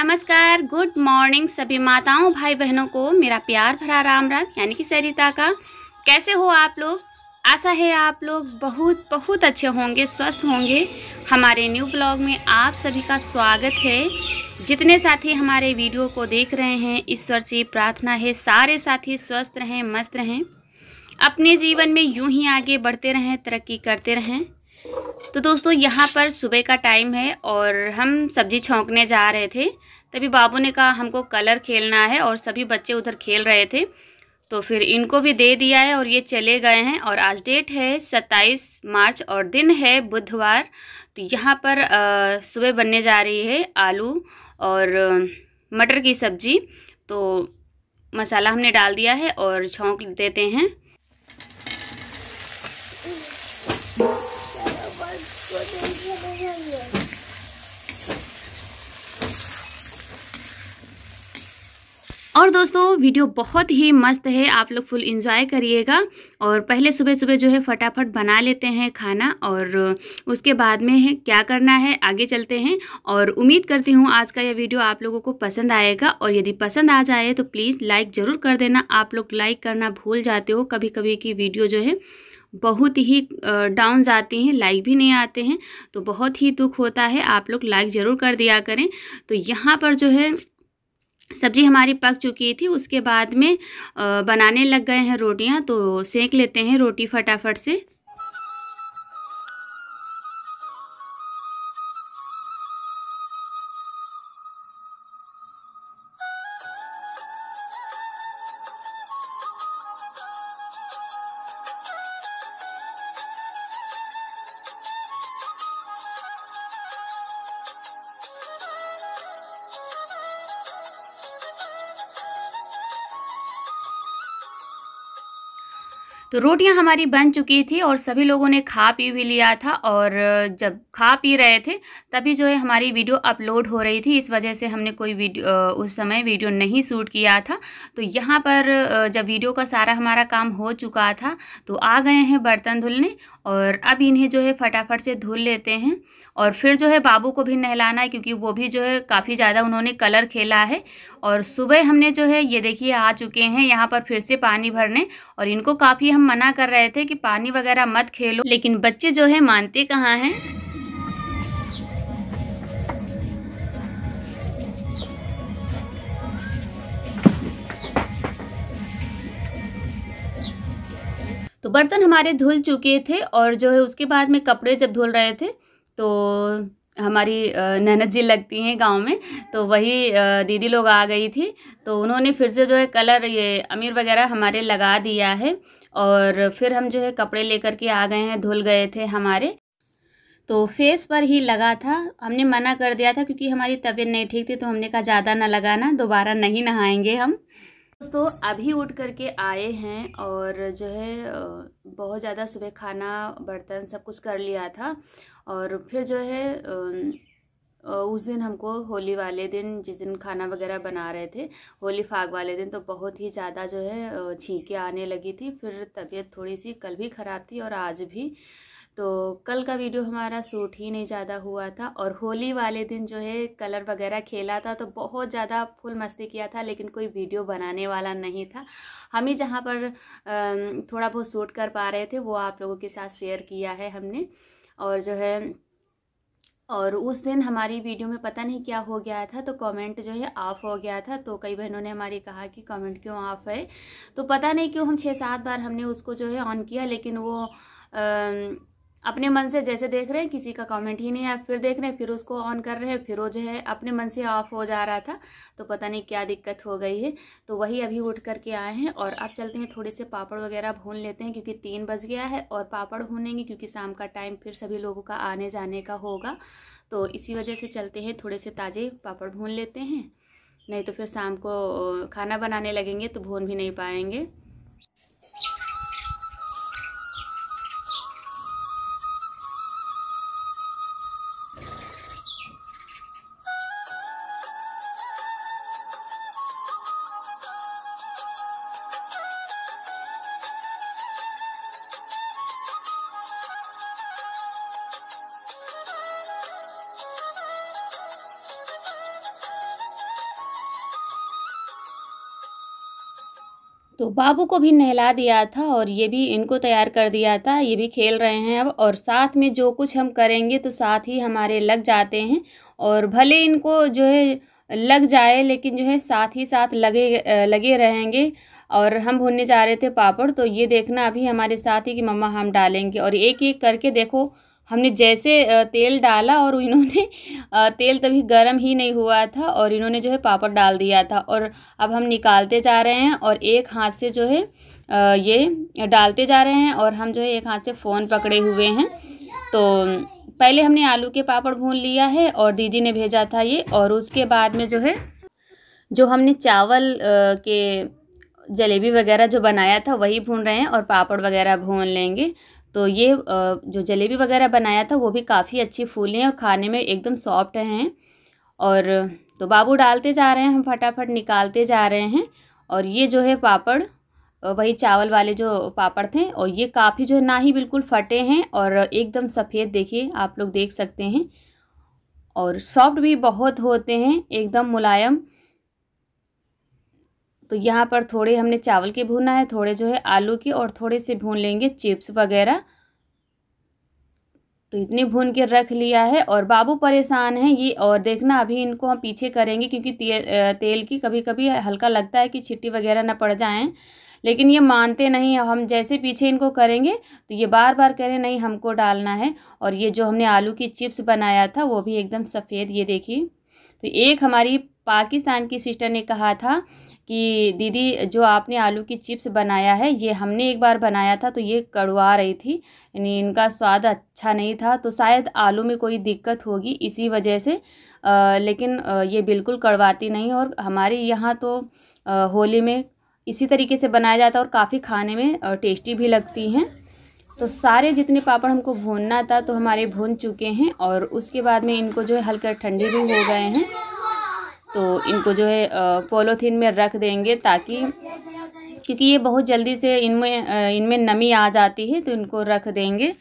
नमस्कार good morning सभी माताओं भाई बहनों को मेरा प्यार भरा राम राम यानी कि सरिता का कैसे हो आप लोग आशा है आप लोग बहुत बहुत अच्छे होंगे स्वस्थ होंगे हमारे न्यू ब्लॉग में आप सभी का स्वागत है जितने साथी हमारे वीडियो को देख रहे हैं ईश्वर से प्रार्थना है सारे साथी स्वस्थ रहें मस्त रहें अपने जीवन में यूँ ही आगे बढ़ते रहें तरक्की करते रहें तो दोस्तों यहाँ पर सुबह का टाइम है और हम सब्ज़ी छौंकने जा रहे थे तभी बाबू ने कहा हमको कलर खेलना है और सभी बच्चे उधर खेल रहे थे तो फिर इनको भी दे दिया है और ये चले गए हैं और आज डेट है सत्ताईस मार्च और दिन है बुधवार तो यहाँ पर सुबह बनने जा रही है आलू और मटर की सब्ज़ी तो मसाला हमने डाल दिया है और छोंक देते हैं और दोस्तों वीडियो बहुत ही मस्त है आप लोग फुल इंजॉय करिएगा और पहले सुबह सुबह जो है फटाफट बना लेते हैं खाना और उसके बाद में है क्या करना है आगे चलते हैं और उम्मीद करती हूँ आज का यह वीडियो आप लोगों को पसंद आएगा और यदि पसंद आ जाए तो प्लीज़ लाइक ज़रूर कर देना आप लोग लाइक करना भूल जाते हो कभी कभी की वीडियो जो है बहुत ही डाउन जाती हैं लाइक भी नहीं आते हैं तो बहुत ही दुख होता है आप लोग लाइक ज़रूर कर दिया करें तो यहाँ पर जो है सब्जी हमारी पक चुकी थी उसके बाद में बनाने लग गए हैं रोटियां तो सेक लेते हैं रोटी फटाफट से तो रोटियां हमारी बन चुकी थी और सभी लोगों ने खा पी भी लिया था और जब खा पी रहे थे तभी जो है हमारी वीडियो अपलोड हो रही थी इस वजह से हमने कोई वीडियो उस समय वीडियो नहीं शूट किया था तो यहाँ पर जब वीडियो का सारा हमारा काम हो चुका था तो आ गए हैं बर्तन धुलने और अब इन्हें जो है फटाफट से धुल लेते हैं और फिर जो है बाबू को भी नहलाना है क्योंकि वो भी जो है काफ़ी ज़्यादा उन्होंने कलर खेला है और सुबह हमने जो है ये देखिए आ चुके हैं यहाँ पर फिर से पानी भरने और इनको काफ़ी हम मना कर रहे थे कि पानी वगैरह मत खेलो लेकिन बच्चे जो है मानते कहाँ हैं तो बर्तन हमारे धुल चुके थे और जो है उसके बाद में कपड़े जब धुल रहे थे तो हमारी ननद जी लगती हैं गांव में तो वही दीदी लोग आ गई थी तो उन्होंने फिर से जो है कलर ये अमीर वगैरह हमारे लगा दिया है और फिर हम जो है कपड़े लेकर के आ गए हैं धुल गए थे हमारे तो फेस पर ही लगा था हमने मना कर दिया था क्योंकि हमारी तबीयत नहीं ठीक थी तो हमने कहा ज़्यादा ना लगाना दोबारा नहीं नहाएंगे हम दोस्तों अभी उठ करके आए हैं और जो है बहुत ज़्यादा सुबह खाना बर्तन सब कुछ कर लिया था और फिर जो है उस दिन हमको होली वाले दिन जिस दिन खाना वगैरह बना रहे थे होली फाग वाले दिन तो बहुत ही ज़्यादा जो है छींके आने लगी थी फिर तबीयत थोड़ी सी कल भी ख़राब थी और आज भी तो कल का वीडियो हमारा सूट ही नहीं ज़्यादा हुआ था और होली वाले दिन जो है कलर वगैरह खेला था तो बहुत ज़्यादा फुल मस्ती किया था लेकिन कोई वीडियो बनाने वाला नहीं था हम ही जहाँ पर थोड़ा बहुत सूट कर पा रहे थे वो आप लोगों के साथ शेयर किया है हमने और जो है और उस दिन हमारी वीडियो में पता नहीं क्या हो गया था तो कमेंट जो है ऑफ हो गया था तो कई बहनों ने हमारी कहा कि कमेंट क्यों ऑफ है तो पता नहीं क्यों हम छः सात बार हमने उसको जो है ऑन किया लेकिन वो आ, अपने मन से जैसे देख रहे हैं किसी का कमेंट ही नहीं है फिर देख रहे हैं फिर उसको ऑन कर रहे हैं फिर वो जो है अपने मन से ऑफ हो जा रहा था तो पता नहीं क्या दिक्कत हो गई है तो वही अभी उठ करके आए हैं और अब चलते हैं थोड़े से पापड़ वगैरह भून लेते हैं क्योंकि तीन बज गया है और पापड़ भूनेंगे क्योंकि शाम का टाइम फिर सभी लोगों का आने जाने का होगा तो इसी वजह से चलते हैं थोड़े से ताज़े पापड़ भून लेते हैं नहीं तो फिर शाम को खाना बनाने लगेंगे तो भून भी नहीं पाएंगे तो बाबू को भी नहला दिया था और ये भी इनको तैयार कर दिया था ये भी खेल रहे हैं अब और साथ में जो कुछ हम करेंगे तो साथ ही हमारे लग जाते हैं और भले इनको जो है लग जाए लेकिन जो है साथ ही साथ लगे लगे रहेंगे और हम भुनने जा रहे थे पापड़ तो ये देखना अभी हमारे साथ ही कि मम्मा हम डालेंगे और एक एक करके देखो हमने जैसे तेल डाला और इन्होंने तेल तभी गर्म ही नहीं हुआ था और इन्होंने जो है पापड़ डाल दिया था और अब हम निकालते जा रहे हैं और एक हाथ से जो है ये डालते जा रहे हैं और हम जो है एक हाथ से फ़ोन पकड़े हुए हैं तो पहले हमने आलू के पापड़ भून लिया है और दीदी ने भेजा था ये और उसके बाद में जो है जो हमने चावल के जलेबी वगैरह जो बनाया था वही भून रहे हैं और पापड़ वगैरह भून लेंगे तो ये जो जलेबी वगैरह बनाया था वो भी काफ़ी अच्छी फूली हैं और खाने में एकदम सॉफ्ट हैं और तो बाबू डालते जा रहे हैं हम फटाफट निकालते जा रहे हैं और ये जो है पापड़ वही चावल वाले जो पापड़ थे और ये काफ़ी जो है ना ही बिल्कुल फटे हैं और एकदम सफ़ेद देखिए आप लोग देख सकते हैं और सॉफ्ट भी बहुत होते हैं एकदम मुलायम तो यहाँ पर थोड़े हमने चावल के भुना है थोड़े जो है आलू के और थोड़े से भून लेंगे चिप्स वगैरह तो इतने भून के रख लिया है और बाबू परेशान हैं ये और देखना अभी इनको हम पीछे करेंगे क्योंकि ते, तेल की कभी कभी हल्का लगता है कि छिट्टी वगैरह ना पड़ जाएँ लेकिन ये मानते नहीं हम जैसे पीछे इनको करेंगे तो ये बार बार कह रहे नहीं हमको डालना है और ये जो हमने आलू की चिप्स बनाया था वो भी एकदम सफ़ेद ये देखिए तो एक हमारी पाकिस्तान की सिस्टर ने कहा था कि दीदी जो आपने आलू की चिप्स बनाया है ये हमने एक बार बनाया था तो ये कड़वा रही थी यानी इनका स्वाद अच्छा नहीं था तो शायद आलू में कोई दिक्कत होगी इसी वजह से आ, लेकिन आ, ये बिल्कुल कड़वाती नहीं और हमारे यहाँ तो आ, होली में इसी तरीके से बनाया जाता है और काफ़ी खाने में टेस्टी भी लगती हैं तो सारे जितने पापड़ हमको भूनना था तो हमारे भून चुके हैं और उसके बाद में इनको जो है हल्के ठंडे भी हो गए हैं तो इनको जो है पोलोथीन में रख देंगे ताकि क्योंकि ये बहुत जल्दी से इनमें इनमें नमी आ जाती है तो इनको रख देंगे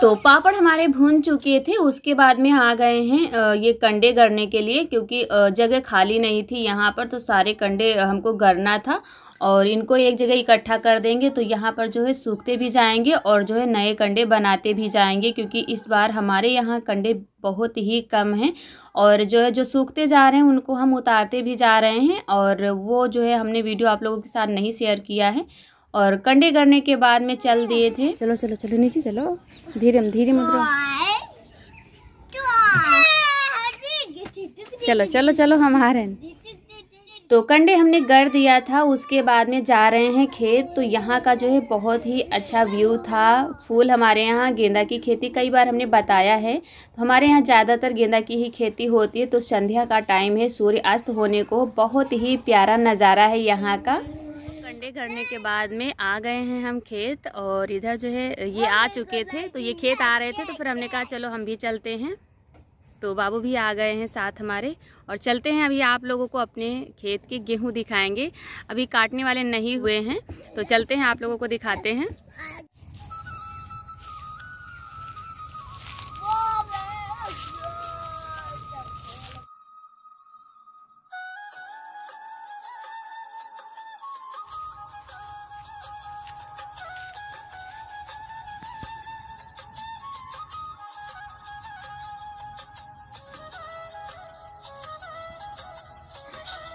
तो पापड़ हमारे भून चुके थे उसके बाद में आ गए हैं ये कंडे गरने के लिए क्योंकि जगह खाली नहीं थी यहाँ पर तो सारे कंडे हमको गरना था और इनको एक जगह इकट्ठा कर देंगे तो यहाँ पर जो है सूखते भी जाएंगे और जो है नए कंडे बनाते भी जाएंगे क्योंकि इस बार हमारे यहाँ कंडे बहुत ही कम हैं और जो है जो सूखते जा रहे हैं उनको हम उतारते भी जा रहे हैं और वो जो है हमने वीडियो आप लोगों के साथ नहीं शेयर किया है और कंडे गरने के बाद में चल हाँ। दिए थे चलो चलो चलो नीचे चलो धीरे धीरे मुद्रा चलो चलो चलो हम आ रहे हैं तो कंडे हमने गढ़ दिया था उसके बाद में जा रहे हैं खेत तो यहाँ का जो है बहुत ही अच्छा व्यू था फूल हमारे यहाँ गेंदा की खेती कई बार हमने बताया है तो हमारे यहाँ ज़्यादातर गेंदा की ही खेती होती है तो संध्या का टाइम है सूर्य अस्त होने को बहुत ही प्यारा नज़ारा है यहाँ का अंडे घरने के बाद में आ गए हैं हम खेत और इधर जो है ये आ चुके थे तो ये खेत आ रहे थे तो फिर हमने कहा चलो हम भी चलते हैं तो बाबू भी आ गए हैं साथ हमारे और चलते हैं अभी आप लोगों को अपने खेत के गेहूं दिखाएंगे अभी काटने वाले नहीं हुए हैं तो चलते हैं आप लोगों को दिखाते हैं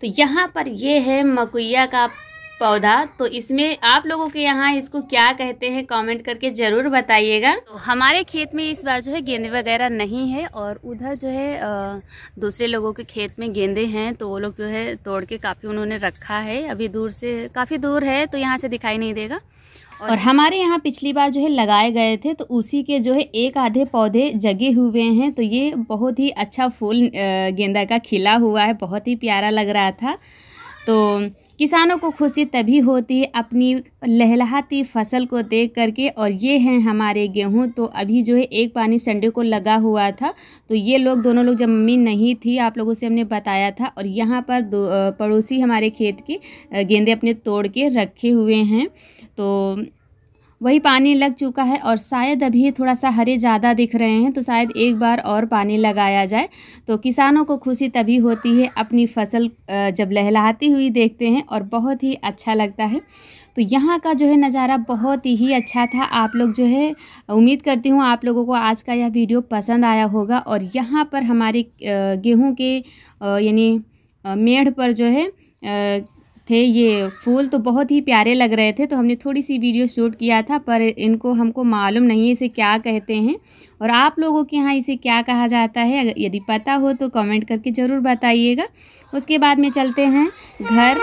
तो यहाँ पर ये है मकुया का पौधा तो इसमें आप लोगों के यहाँ इसको क्या कहते हैं कमेंट करके ज़रूर बताइएगा तो हमारे खेत में इस बार जो है गेंदे वगैरह नहीं है और उधर जो है दूसरे लोगों के खेत में गेंदे हैं तो वो लोग जो है तोड़ के काफ़ी उन्होंने रखा है अभी दूर से काफ़ी दूर है तो यहाँ से दिखाई नहीं देगा और हमारे यहाँ पिछली बार जो है लगाए गए थे तो उसी के जो है एक आधे पौधे जगे हुए हैं तो ये बहुत ही अच्छा फूल गेंदा का खिला हुआ है बहुत ही प्यारा लग रहा था तो किसानों को खुशी तभी होती है अपनी लहलाती फसल को देख करके और ये हैं हमारे गेहूं तो अभी जो है एक पानी संडे को लगा हुआ था तो ये लोग दोनों लोग जब मम्मी नहीं थी आप लोगों से हमने बताया था और यहाँ पर पड़ोसी हमारे खेत के गेंदे अपने तोड़ के रखे हुए हैं तो वही पानी लग चुका है और शायद अभी थोड़ा सा हरे ज़्यादा दिख रहे हैं तो शायद एक बार और पानी लगाया जाए तो किसानों को खुशी तभी होती है अपनी फसल जब लहलाती हुई देखते हैं और बहुत ही अच्छा लगता है तो यहाँ का जो है नज़ारा बहुत ही अच्छा था आप लोग जो है उम्मीद करती हूँ आप लोगों को आज का यह वीडियो पसंद आया होगा और यहाँ पर हमारे गेहूँ के यानी मेढ़ पर जो है थे ये फूल तो बहुत ही प्यारे लग रहे थे तो हमने थोड़ी सी वीडियो शूट किया था पर इनको हमको मालूम नहीं है इसे क्या कहते हैं और आप लोगों के यहाँ इसे क्या कहा जाता है यदि पता हो तो कमेंट करके ज़रूर बताइएगा उसके बाद में चलते हैं घर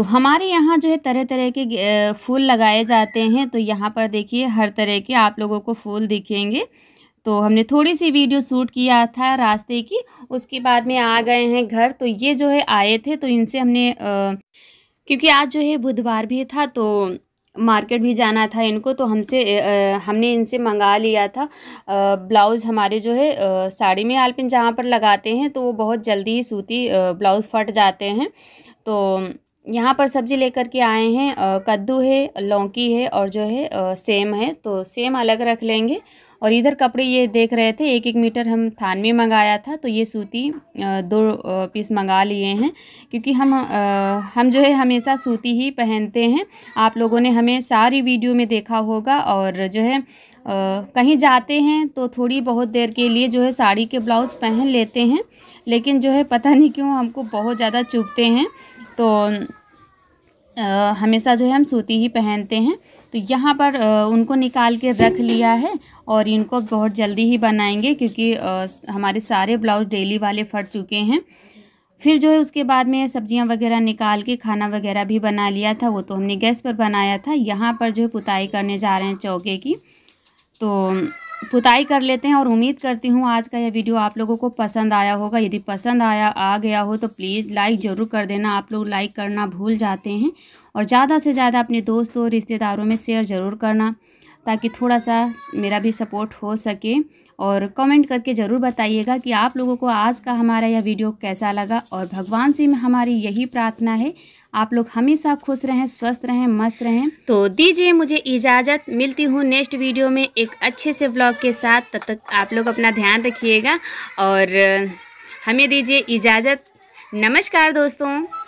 तो हमारे यहाँ जो है तरह तरह के फूल लगाए जाते हैं तो यहाँ पर देखिए हर तरह के आप लोगों को फूल दिखेंगे तो हमने थोड़ी सी वीडियो शूट किया था रास्ते की उसके बाद में आ गए हैं घर तो ये जो है आए थे तो इनसे हमने आ, क्योंकि आज जो है बुधवार भी था तो मार्केट भी जाना था इनको तो हमसे हमने इनसे मंगा लिया था ब्लाउज़ हमारे जो है साड़ी में आलपिन जहाँ पर लगाते हैं तो वो बहुत जल्दी ही सूती ब्लाउज़ फट जाते हैं तो यहाँ पर सब्जी लेकर के आए हैं कद्दू है लौकी है और जो है सेम है तो सेम अलग रख लेंगे और इधर कपड़े ये देख रहे थे एक एक मीटर हम थान में मंगाया था तो ये सूती दो पीस मंगा लिए हैं क्योंकि हम हम जो है हमेशा सूती ही पहनते हैं आप लोगों ने हमें सारी वीडियो में देखा होगा और जो है कहीं जाते हैं तो थोड़ी बहुत देर के लिए जो है साड़ी के ब्लाउज़ पहन लेते हैं लेकिन जो है पता नहीं क्यों हमको बहुत ज़्यादा चुभते हैं तो आ, हमेशा जो है हम सूती ही पहनते हैं तो यहाँ पर आ, उनको निकाल के रख लिया है और इनको बहुत जल्दी ही बनाएंगे क्योंकि आ, हमारे सारे ब्लाउज डेली वाले फट चुके हैं फिर जो है उसके बाद में सब्जियां वगैरह निकाल के खाना वगैरह भी बना लिया था वो तो हमने गैस पर बनाया था यहाँ पर जो है पुताई करने जा रहे हैं चौके की तो पुताई कर लेते हैं और उम्मीद करती हूँ आज का यह वीडियो आप लोगों को पसंद आया होगा यदि पसंद आया आ गया हो तो प्लीज़ लाइक ज़रूर कर देना आप लोग लाइक करना भूल जाते हैं और ज़्यादा से ज़्यादा अपने दोस्तों रिश्तेदारों में शेयर ज़रूर करना ताकि थोड़ा सा मेरा भी सपोर्ट हो सके और कमेंट करके ज़रूर बताइएगा कि आप लोगों को आज का हमारा यह वीडियो कैसा लगा और भगवान से हमारी यही प्रार्थना है आप लोग हमेशा खुश रहें स्वस्थ रहें मस्त रहें तो दीजिए मुझे इजाज़त मिलती हूँ नेक्स्ट वीडियो में एक अच्छे से ब्लॉग के साथ तब तक आप लोग अपना ध्यान रखिएगा और हमें दीजिए इजाज़त नमस्कार दोस्तों